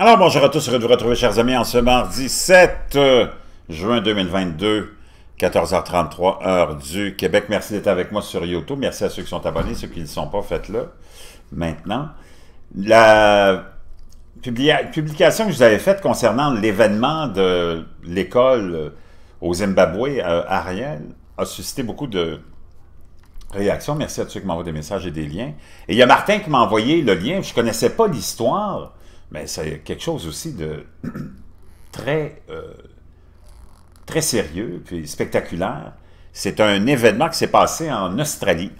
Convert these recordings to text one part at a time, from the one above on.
Alors, bonjour à tous, heureux de vous retrouver, chers amis, en ce mardi 7 euh, juin 2022, 14h33, heure du Québec. Merci d'être avec moi sur YouTube. Merci à ceux qui sont abonnés, ceux qui ne le sont pas, faites-le maintenant. La publication que vous avais faite concernant l'événement de l'école euh, au Zimbabwe, euh, à Ariel, a suscité beaucoup de réactions. Merci à ceux qui m'envoient des messages et des liens. Et il y a Martin qui m'a envoyé le lien. Je ne connaissais pas l'histoire mais c'est quelque chose aussi de très, euh, très sérieux, puis spectaculaire. C'est un événement qui s'est passé en Australie.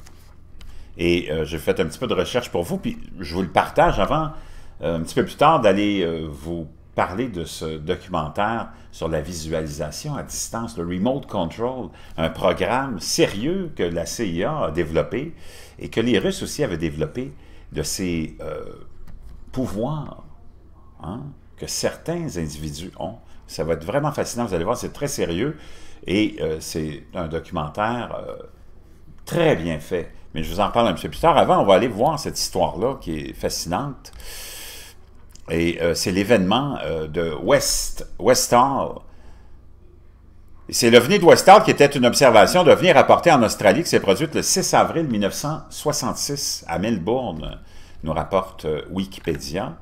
Et euh, j'ai fait un petit peu de recherche pour vous, puis je vous le partage avant, euh, un petit peu plus tard, d'aller vous parler de ce documentaire sur la visualisation à distance, le Remote Control, un programme sérieux que la CIA a développé et que les Russes aussi avaient développé de ces pouvoirs Hein, que certains individus ont. Ça va être vraiment fascinant, vous allez voir, c'est très sérieux et euh, c'est un documentaire euh, très bien fait. Mais je vous en parle un petit peu plus tard. Avant, on va aller voir cette histoire-là qui est fascinante. Et euh, c'est l'événement de West, Westall, c'est l'OVNI de Westall qui était une observation venir rapportée en Australie qui s'est produite le 6 avril 1966 à Melbourne, nous rapporte Wikipédia.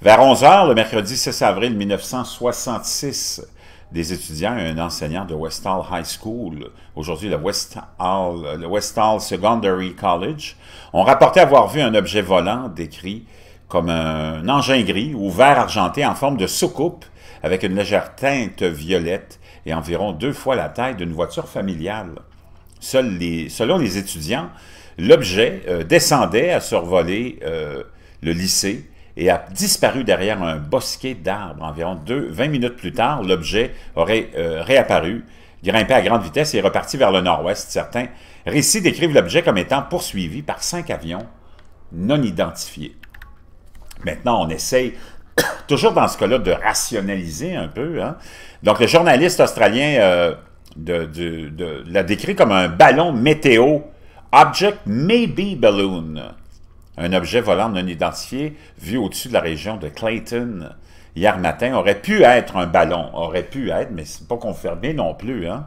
Vers 11 h, le mercredi 6 avril 1966, des étudiants et un enseignant de West Hall High School, aujourd'hui le West Secondary College, ont rapporté avoir vu un objet volant décrit comme un engin gris ou vert argenté en forme de soucoupe avec une légère teinte violette et environ deux fois la taille d'une voiture familiale. selon les étudiants, l'objet euh, descendait à survoler euh, le lycée et a disparu derrière un bosquet d'arbres. Environ deux, 20 minutes plus tard, l'objet aurait euh, réapparu, grimpé à grande vitesse et reparti vers le nord-ouest. Certains récits décrivent l'objet comme étant poursuivi par cinq avions non identifiés. Maintenant, on essaye toujours dans ce cas-là, de rationaliser un peu. Hein. Donc, le journaliste australien euh, l'a décrit comme un ballon météo, Object Maybe Balloon. Un objet volant non identifié vu au-dessus de la région de Clayton hier matin aurait pu être un ballon. Aurait pu être, mais c'est pas confirmé non plus. Hein.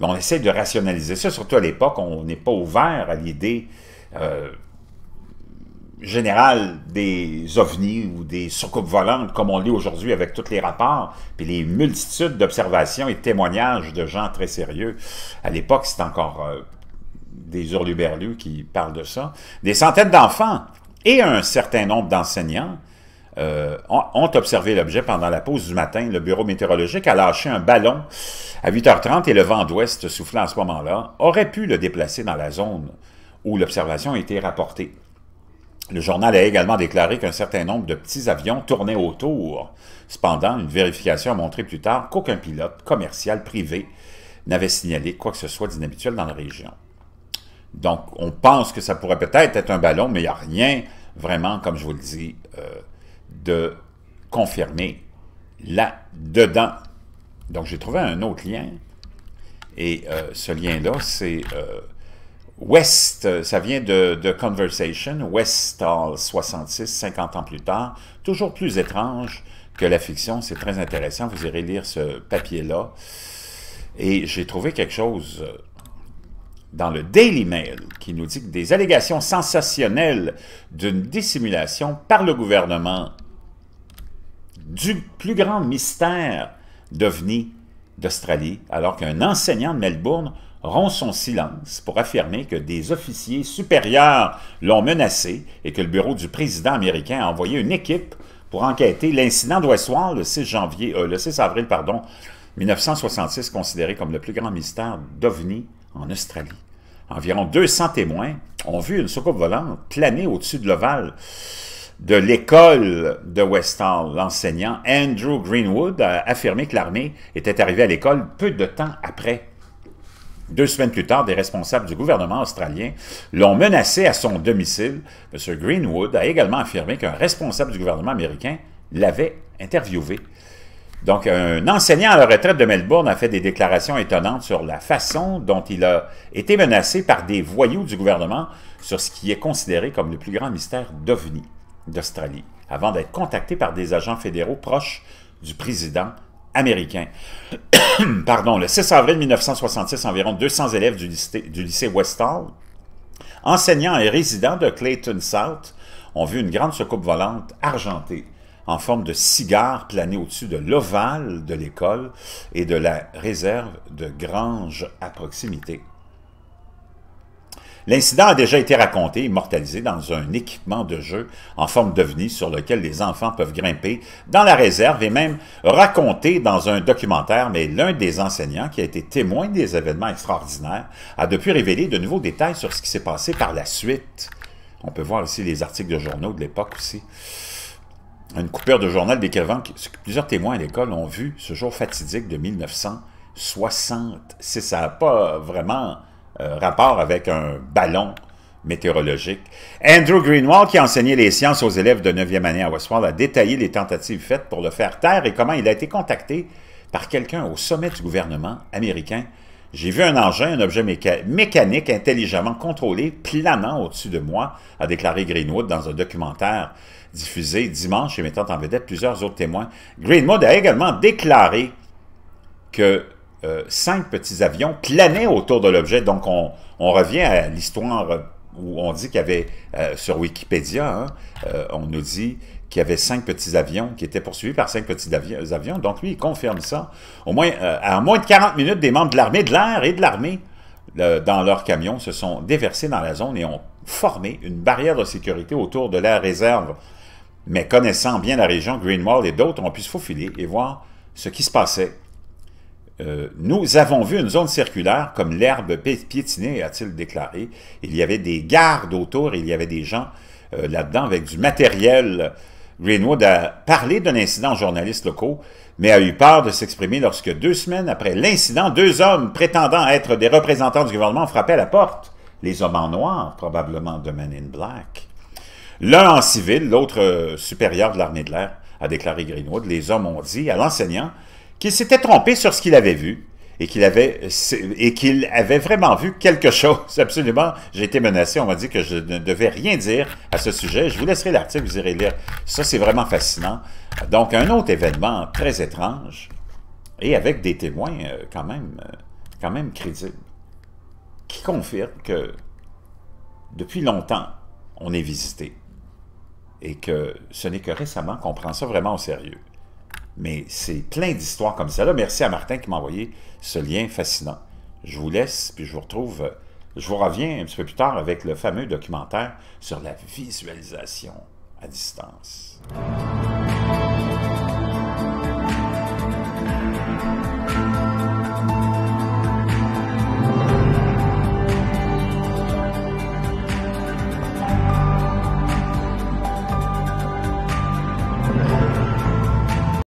On essaie de rationaliser ça, surtout à l'époque, on n'est pas ouvert à l'idée euh, générale des ovnis ou des surcoupes volantes, comme on lit aujourd'hui avec tous les rapports, et les multitudes d'observations et témoignages de gens très sérieux. À l'époque, c'est encore euh, des hurluberlus qui parlent de ça, des centaines d'enfants et un certain nombre d'enseignants euh, ont observé l'objet pendant la pause du matin. Le bureau météorologique a lâché un ballon à 8h30 et le vent d'ouest soufflant à ce moment-là aurait pu le déplacer dans la zone où l'observation a été rapportée. Le journal a également déclaré qu'un certain nombre de petits avions tournaient autour. Cependant, une vérification a montré plus tard qu'aucun pilote commercial privé n'avait signalé quoi que ce soit d'inhabituel dans la région. Donc, on pense que ça pourrait peut-être être un ballon, mais il n'y a rien vraiment, comme je vous le dis, euh, de confirmer là-dedans. Donc, j'ai trouvé un autre lien. Et euh, ce lien-là, c'est euh, West, ça vient de, de Conversation, Westall 66, 50 ans plus tard. Toujours plus étrange que la fiction, c'est très intéressant. Vous irez lire ce papier-là. Et j'ai trouvé quelque chose dans le Daily Mail qui nous dit que des allégations sensationnelles d'une dissimulation par le gouvernement du plus grand mystère d'OVNI d'Australie, alors qu'un enseignant de Melbourne rompt son silence pour affirmer que des officiers supérieurs l'ont menacé et que le bureau du président américain a envoyé une équipe pour enquêter l'incident d'Ouessoir le 6 janvier, euh, le 6 avril, pardon, 1966, considéré comme le plus grand mystère d'OVNI en Australie environ 200 témoins ont vu une soucoupe volante planer au-dessus de l'Oval de l'école de West L'enseignant Andrew Greenwood a affirmé que l'armée était arrivée à l'école peu de temps après. Deux semaines plus tard, des responsables du gouvernement australien l'ont menacé à son domicile. M. Greenwood a également affirmé qu'un responsable du gouvernement américain l'avait interviewé. Donc, un enseignant à la retraite de Melbourne a fait des déclarations étonnantes sur la façon dont il a été menacé par des voyous du gouvernement sur ce qui est considéré comme le plus grand mystère d'OVNI d'Australie, avant d'être contacté par des agents fédéraux proches du président américain. Pardon, le 6 avril 1966, environ 200 élèves du lycée, du lycée Westall, enseignants et résidents de Clayton South, ont vu une grande soucoupe volante argentée en forme de cigare plané au-dessus de l'ovale de l'école et de la réserve de grange à proximité. L'incident a déjà été raconté et dans un équipement de jeu en forme de d'ovni sur lequel les enfants peuvent grimper dans la réserve et même raconté dans un documentaire, mais l'un des enseignants qui a été témoin des événements extraordinaires a depuis révélé de nouveaux détails sur ce qui s'est passé par la suite. On peut voir aussi les articles de journaux de l'époque aussi une coupure de journal décrivant que plusieurs témoins à l'école ont vu ce jour fatidique de si Ça n'a pas vraiment euh, rapport avec un ballon météorologique. Andrew Greenwald, qui enseignait les sciences aux élèves de 9e année à Westfall, a détaillé les tentatives faites pour le faire taire et comment il a été contacté par quelqu'un au sommet du gouvernement américain j'ai vu un engin, un objet mécanique intelligemment contrôlé, planant au-dessus de moi, a déclaré Greenwood dans un documentaire diffusé dimanche et mettant en vedette plusieurs autres témoins. Greenwood a également déclaré que euh, cinq petits avions planaient autour de l'objet. Donc, on, revient à l'histoire euh, où on dit qu'il y avait, euh, sur Wikipédia, hein, on nous dit qui avait cinq petits avions, qui étaient poursuivis par cinq petits euh, avions. Donc lui, il confirme ça. Au moins, euh, à moins de 40 minutes, des membres de l'armée de l'air et de l'armée dans leurs camions se sont déversés dans la zone et ont formé une barrière de sécurité autour de la réserve. Mais connaissant bien la région, Greenwall et d'autres ont pu se faufiler et voir ce qui se passait. Euh, nous avons vu une zone circulaire comme l'herbe piétinée, a-t-il déclaré. Il y avait des gardes autour, il y avait des gens là-dedans avec du matériel Greenwood a parlé d'un incident aux journalistes locaux, mais a eu peur de s'exprimer lorsque, deux semaines après l'incident, deux hommes prétendant être des représentants du gouvernement frappaient à la porte. Les hommes en noir, probablement de Men in Black. L'un en civil, l'autre euh, supérieur de l'armée de l'air, a déclaré Greenwood. Les hommes ont dit à l'enseignant qu'il s'était trompé sur ce qu'il avait vu et qu'il avait, et qu'il avait vraiment vu quelque chose. Absolument, j'ai été menacé. On m'a dit que je ne devais rien dire à ce sujet. Je vous laisserai l'article, vous irez lire. Ça, c'est vraiment fascinant. Donc, un autre événement très étrange et avec des témoins euh, quand même, euh, quand même crédibles qui confirment que depuis longtemps, on est visité et que ce n'est que récemment qu'on prend ça vraiment au sérieux. Mais c'est plein d'histoires comme ça. Là, merci à Martin qui m'a envoyé ce lien fascinant. Je vous laisse, puis je vous retrouve. Euh, je vous reviens un petit peu plus tard avec le fameux documentaire sur la visualisation à distance.